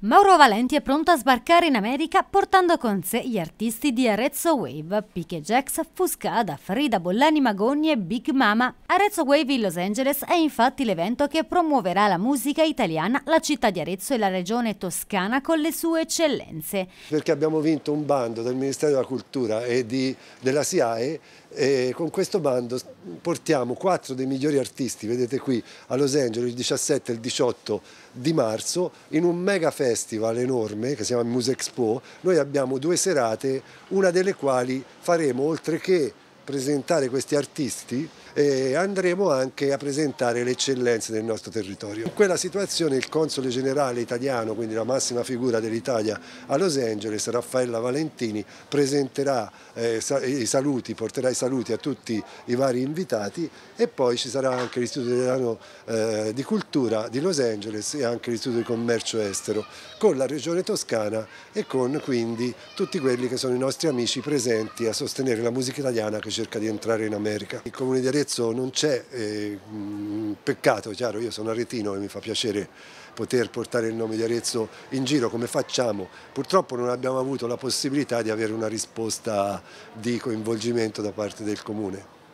Mauro Valenti è pronto a sbarcare in America portando con sé gli artisti di Arezzo Wave, Pique Jax, Fuscada, Frida Bollani Magogni e Big Mama. Arezzo Wave in Los Angeles è infatti l'evento che promuoverà la musica italiana, la città di Arezzo e la regione toscana con le sue eccellenze. Perché abbiamo vinto un bando del Ministero della Cultura e di, della SIAE e con questo bando portiamo quattro dei migliori artisti, vedete qui a Los Angeles il 17 e il 18 di marzo, in un mega festival festival enorme che si chiama Musexpo, noi abbiamo due serate, una delle quali faremo oltre che presentare questi artisti e andremo anche a presentare le eccellenze del nostro territorio. In quella situazione il console generale italiano, quindi la massima figura dell'Italia a Los Angeles, Raffaella Valentini, presenterà eh, i saluti, porterà i saluti a tutti i vari invitati e poi ci sarà anche l'Istituto Italiano eh, di Cultura di Los Angeles e anche l'Istituto di Commercio Estero con la Regione Toscana e con quindi tutti quelli che sono i nostri amici presenti a sostenere la musica italiana che ci cerca di entrare in America. Il comune di Arezzo non c'è, eh, mm, peccato, chiaro, io sono aretino e mi fa piacere poter portare il nome di Arezzo in giro come facciamo. Purtroppo non abbiamo avuto la possibilità di avere una risposta di coinvolgimento da parte del comune.